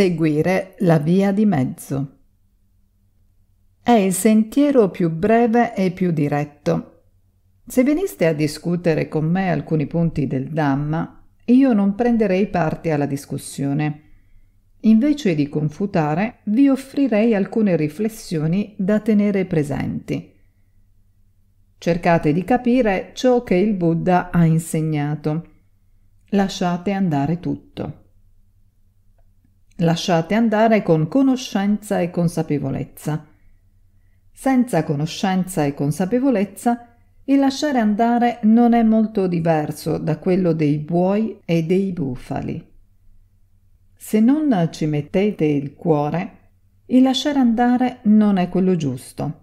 Seguire la via di mezzo. È il sentiero più breve e più diretto. Se veniste a discutere con me alcuni punti del Dhamma, io non prenderei parte alla discussione. Invece di confutare, vi offrirei alcune riflessioni da tenere presenti. Cercate di capire ciò che il Buddha ha insegnato. Lasciate andare tutto. Lasciate andare con conoscenza e consapevolezza. Senza conoscenza e consapevolezza, il lasciare andare non è molto diverso da quello dei buoi e dei bufali. Se non ci mettete il cuore, il lasciare andare non è quello giusto.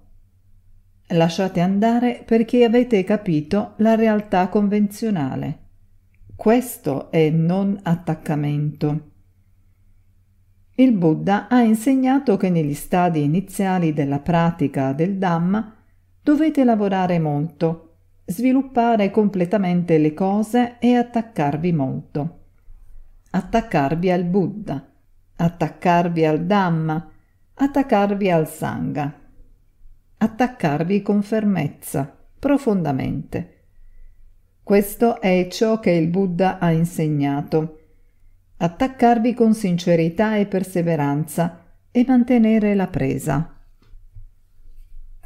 Lasciate andare perché avete capito la realtà convenzionale. Questo è non attaccamento. Il Buddha ha insegnato che negli stadi iniziali della pratica del Dhamma dovete lavorare molto, sviluppare completamente le cose e attaccarvi molto. Attaccarvi al Buddha, attaccarvi al Dhamma, attaccarvi al Sangha, attaccarvi con fermezza, profondamente. Questo è ciò che il Buddha ha insegnato attaccarvi con sincerità e perseveranza e mantenere la presa.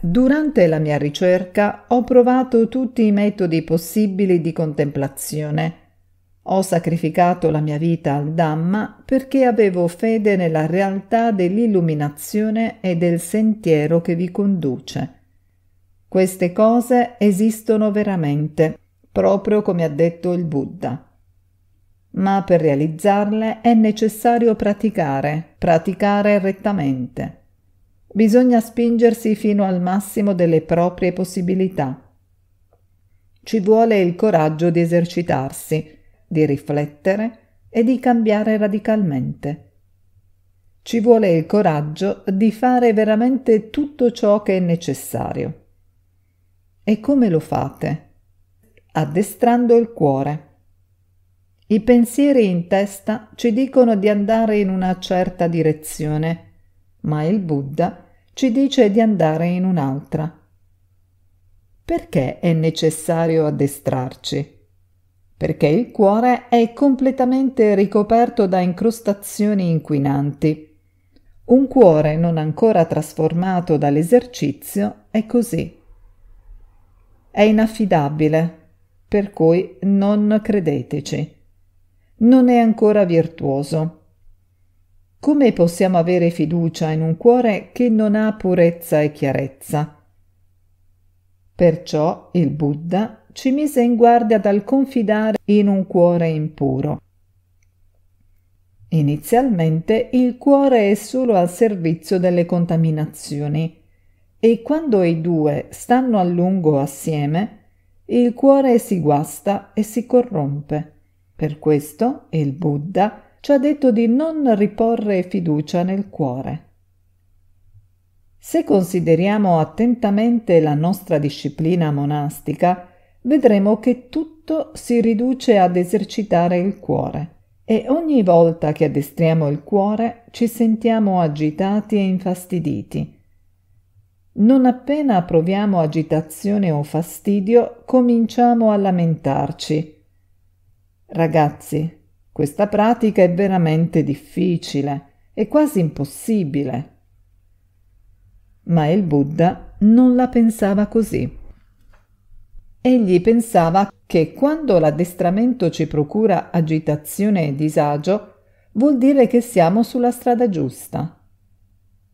Durante la mia ricerca ho provato tutti i metodi possibili di contemplazione. Ho sacrificato la mia vita al Dhamma perché avevo fede nella realtà dell'illuminazione e del sentiero che vi conduce. Queste cose esistono veramente, proprio come ha detto il Buddha ma per realizzarle è necessario praticare, praticare rettamente. Bisogna spingersi fino al massimo delle proprie possibilità. Ci vuole il coraggio di esercitarsi, di riflettere e di cambiare radicalmente. Ci vuole il coraggio di fare veramente tutto ciò che è necessario. E come lo fate? Addestrando il cuore i pensieri in testa ci dicono di andare in una certa direzione, ma il Buddha ci dice di andare in un'altra. Perché è necessario addestrarci? Perché il cuore è completamente ricoperto da incrostazioni inquinanti. Un cuore non ancora trasformato dall'esercizio è così. È inaffidabile, per cui non credeteci non è ancora virtuoso. Come possiamo avere fiducia in un cuore che non ha purezza e chiarezza? Perciò il Buddha ci mise in guardia dal confidare in un cuore impuro. Inizialmente il cuore è solo al servizio delle contaminazioni e quando i due stanno a lungo assieme, il cuore si guasta e si corrompe. Per questo il Buddha ci ha detto di non riporre fiducia nel cuore. Se consideriamo attentamente la nostra disciplina monastica, vedremo che tutto si riduce ad esercitare il cuore e ogni volta che addestriamo il cuore ci sentiamo agitati e infastiditi. Non appena proviamo agitazione o fastidio, cominciamo a lamentarci Ragazzi, questa pratica è veramente difficile, è quasi impossibile. Ma il Buddha non la pensava così. Egli pensava che quando l'addestramento ci procura agitazione e disagio, vuol dire che siamo sulla strada giusta.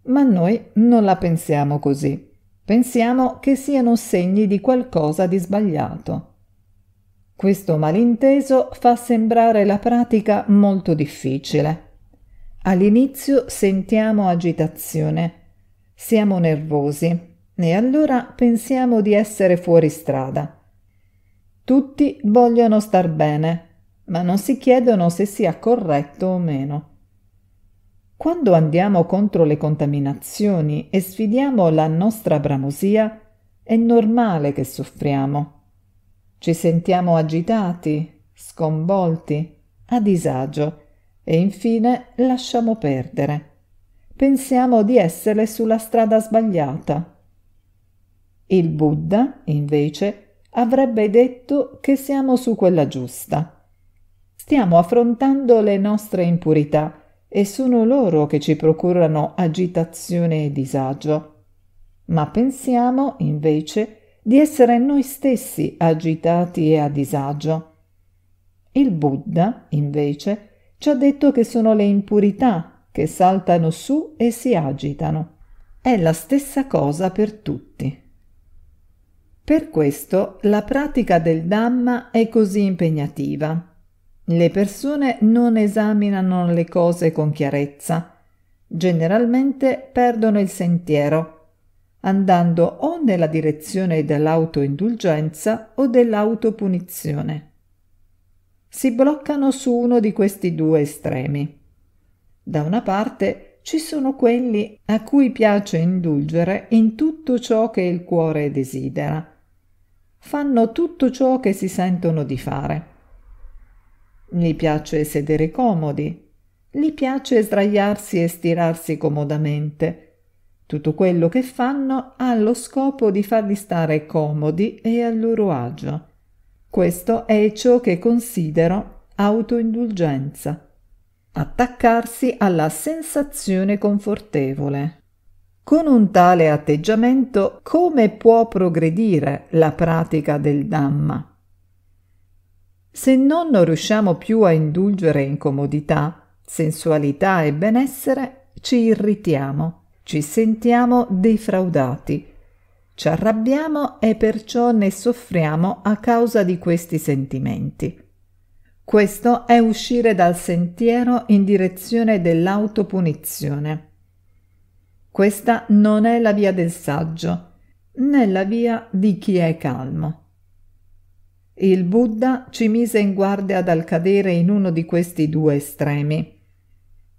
Ma noi non la pensiamo così. Pensiamo che siano segni di qualcosa di sbagliato. Questo malinteso fa sembrare la pratica molto difficile. All'inizio sentiamo agitazione, siamo nervosi e allora pensiamo di essere fuori strada. Tutti vogliono star bene, ma non si chiedono se sia corretto o meno. Quando andiamo contro le contaminazioni e sfidiamo la nostra bramosia, è normale che soffriamo. Ci sentiamo agitati, sconvolti, a disagio e infine lasciamo perdere. Pensiamo di essere sulla strada sbagliata. Il Buddha, invece, avrebbe detto che siamo su quella giusta. Stiamo affrontando le nostre impurità e sono loro che ci procurano agitazione e disagio. Ma pensiamo, invece, di essere noi stessi agitati e a disagio. Il Buddha, invece, ci ha detto che sono le impurità che saltano su e si agitano. È la stessa cosa per tutti. Per questo la pratica del Dhamma è così impegnativa. Le persone non esaminano le cose con chiarezza, generalmente perdono il sentiero andando o nella direzione dell'autoindulgenza o dell'autopunizione. Si bloccano su uno di questi due estremi. Da una parte ci sono quelli a cui piace indulgere in tutto ciò che il cuore desidera. Fanno tutto ciò che si sentono di fare. Gli piace sedere comodi, gli piace sdraiarsi e stirarsi comodamente – tutto quello che fanno ha lo scopo di farli stare comodi e a loro agio. Questo è ciò che considero autoindulgenza. Attaccarsi alla sensazione confortevole. Con un tale atteggiamento come può progredire la pratica del Dhamma? Se non riusciamo più a indulgere in comodità, sensualità e benessere, ci irritiamo ci sentiamo defraudati. Ci arrabbiamo e perciò ne soffriamo a causa di questi sentimenti. Questo è uscire dal sentiero in direzione dell'autopunizione. Questa non è la via del saggio, né la via di chi è calmo. Il Buddha ci mise in guardia dal cadere in uno di questi due estremi,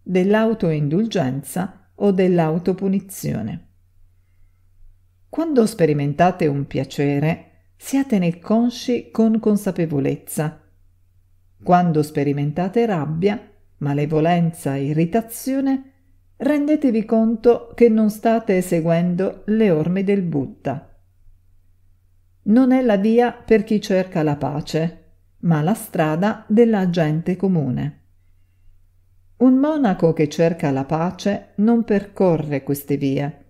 dell'autoindulgenza o dell'autopunizione. Quando sperimentate un piacere, siatene consci con consapevolezza. Quando sperimentate rabbia, malevolenza e irritazione, rendetevi conto che non state eseguendo le orme del Buddha. Non è la via per chi cerca la pace, ma la strada della gente comune. Un monaco che cerca la pace non percorre queste vie.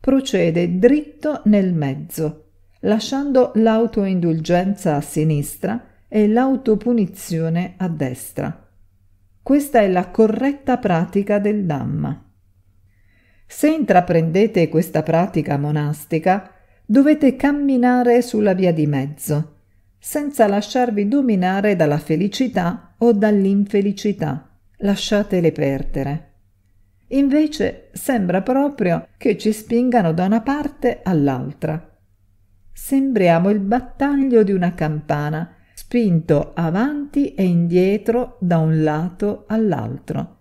Procede dritto nel mezzo, lasciando l'autoindulgenza a sinistra e l'autopunizione a destra. Questa è la corretta pratica del Dhamma. Se intraprendete questa pratica monastica, dovete camminare sulla via di mezzo, senza lasciarvi dominare dalla felicità o dall'infelicità lasciatele perdere. Invece sembra proprio che ci spingano da una parte all'altra. Sembriamo il battaglio di una campana, spinto avanti e indietro da un lato all'altro.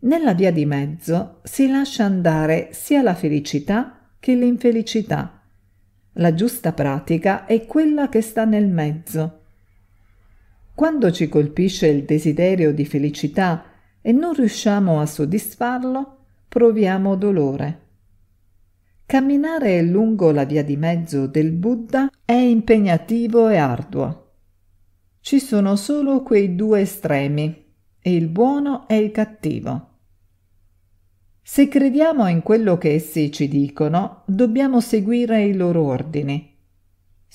Nella via di mezzo si lascia andare sia la felicità che l'infelicità. La giusta pratica è quella che sta nel mezzo quando ci colpisce il desiderio di felicità e non riusciamo a soddisfarlo, proviamo dolore. Camminare lungo la via di mezzo del Buddha è impegnativo e arduo. Ci sono solo quei due estremi, il buono e il cattivo. Se crediamo in quello che essi ci dicono, dobbiamo seguire i loro ordini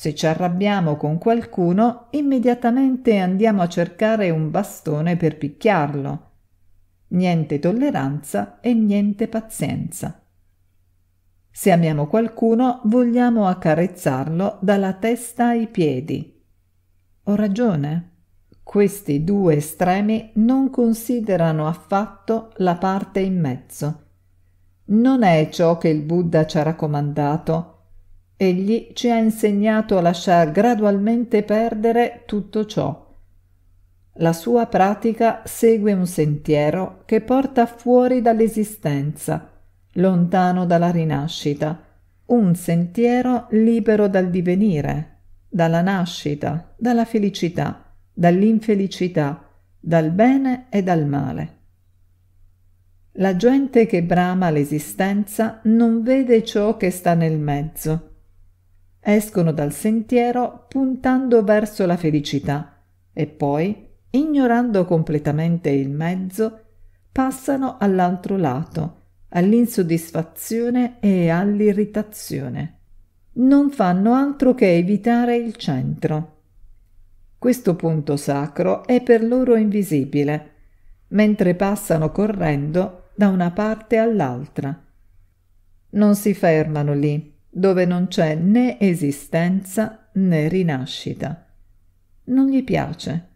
se ci arrabbiamo con qualcuno, immediatamente andiamo a cercare un bastone per picchiarlo. Niente tolleranza e niente pazienza. Se amiamo qualcuno, vogliamo accarezzarlo dalla testa ai piedi. Ho ragione. Questi due estremi non considerano affatto la parte in mezzo. Non è ciò che il Buddha ci ha raccomandato Egli ci ha insegnato a lasciar gradualmente perdere tutto ciò. La sua pratica segue un sentiero che porta fuori dall'esistenza, lontano dalla rinascita, un sentiero libero dal divenire, dalla nascita, dalla felicità, dall'infelicità, dal bene e dal male. La gente che brama l'esistenza non vede ciò che sta nel mezzo escono dal sentiero puntando verso la felicità e poi, ignorando completamente il mezzo, passano all'altro lato, all'insoddisfazione e all'irritazione. Non fanno altro che evitare il centro. Questo punto sacro è per loro invisibile, mentre passano correndo da una parte all'altra. Non si fermano lì, dove non c'è né esistenza né rinascita. Non gli piace,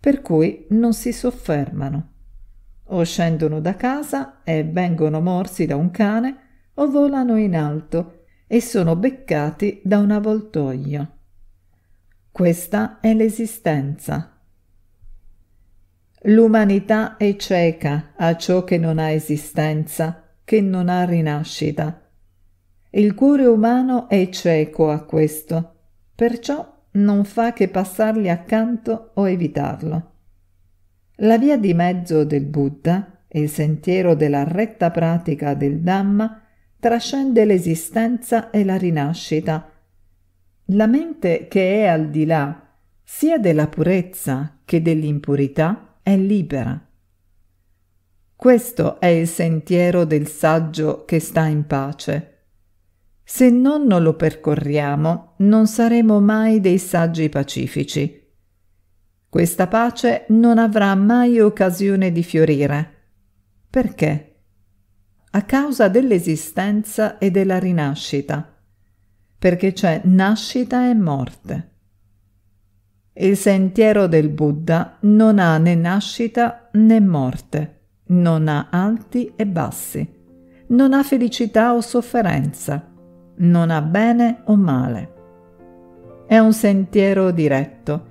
per cui non si soffermano. O scendono da casa e vengono morsi da un cane, o volano in alto e sono beccati da una voltoia. Questa è l'esistenza. L'umanità è cieca a ciò che non ha esistenza, che non ha rinascita il cuore umano è cieco a questo, perciò non fa che passargli accanto o evitarlo. La via di mezzo del Buddha il sentiero della retta pratica del Dhamma trascende l'esistenza e la rinascita. La mente che è al di là, sia della purezza che dell'impurità, è libera. Questo è il sentiero del saggio che sta in pace se non, non lo percorriamo, non saremo mai dei saggi pacifici. Questa pace non avrà mai occasione di fiorire. Perché? A causa dell'esistenza e della rinascita. Perché c'è nascita e morte. Il sentiero del Buddha non ha né nascita né morte, non ha alti e bassi, non ha felicità o sofferenza non ha bene o male. È un sentiero diretto,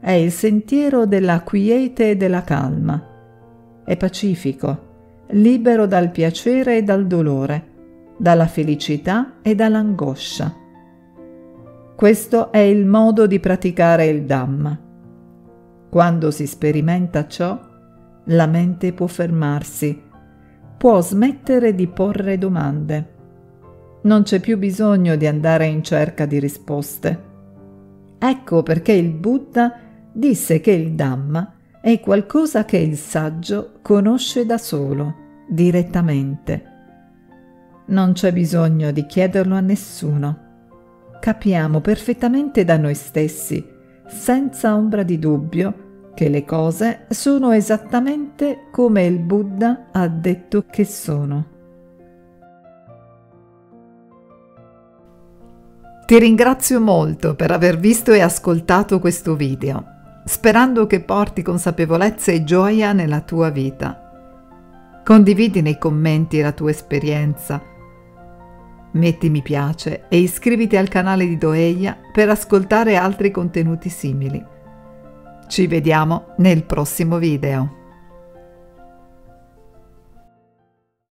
è il sentiero della quiete e della calma. È pacifico, libero dal piacere e dal dolore, dalla felicità e dall'angoscia. Questo è il modo di praticare il Dhamma. Quando si sperimenta ciò, la mente può fermarsi, può smettere di porre domande non c'è più bisogno di andare in cerca di risposte. Ecco perché il Buddha disse che il Dhamma è qualcosa che il saggio conosce da solo, direttamente. Non c'è bisogno di chiederlo a nessuno. Capiamo perfettamente da noi stessi, senza ombra di dubbio, che le cose sono esattamente come il Buddha ha detto che sono. Ti ringrazio molto per aver visto e ascoltato questo video, sperando che porti consapevolezza e gioia nella tua vita. Condividi nei commenti la tua esperienza. Metti mi piace e iscriviti al canale di Doeia per ascoltare altri contenuti simili. Ci vediamo nel prossimo video.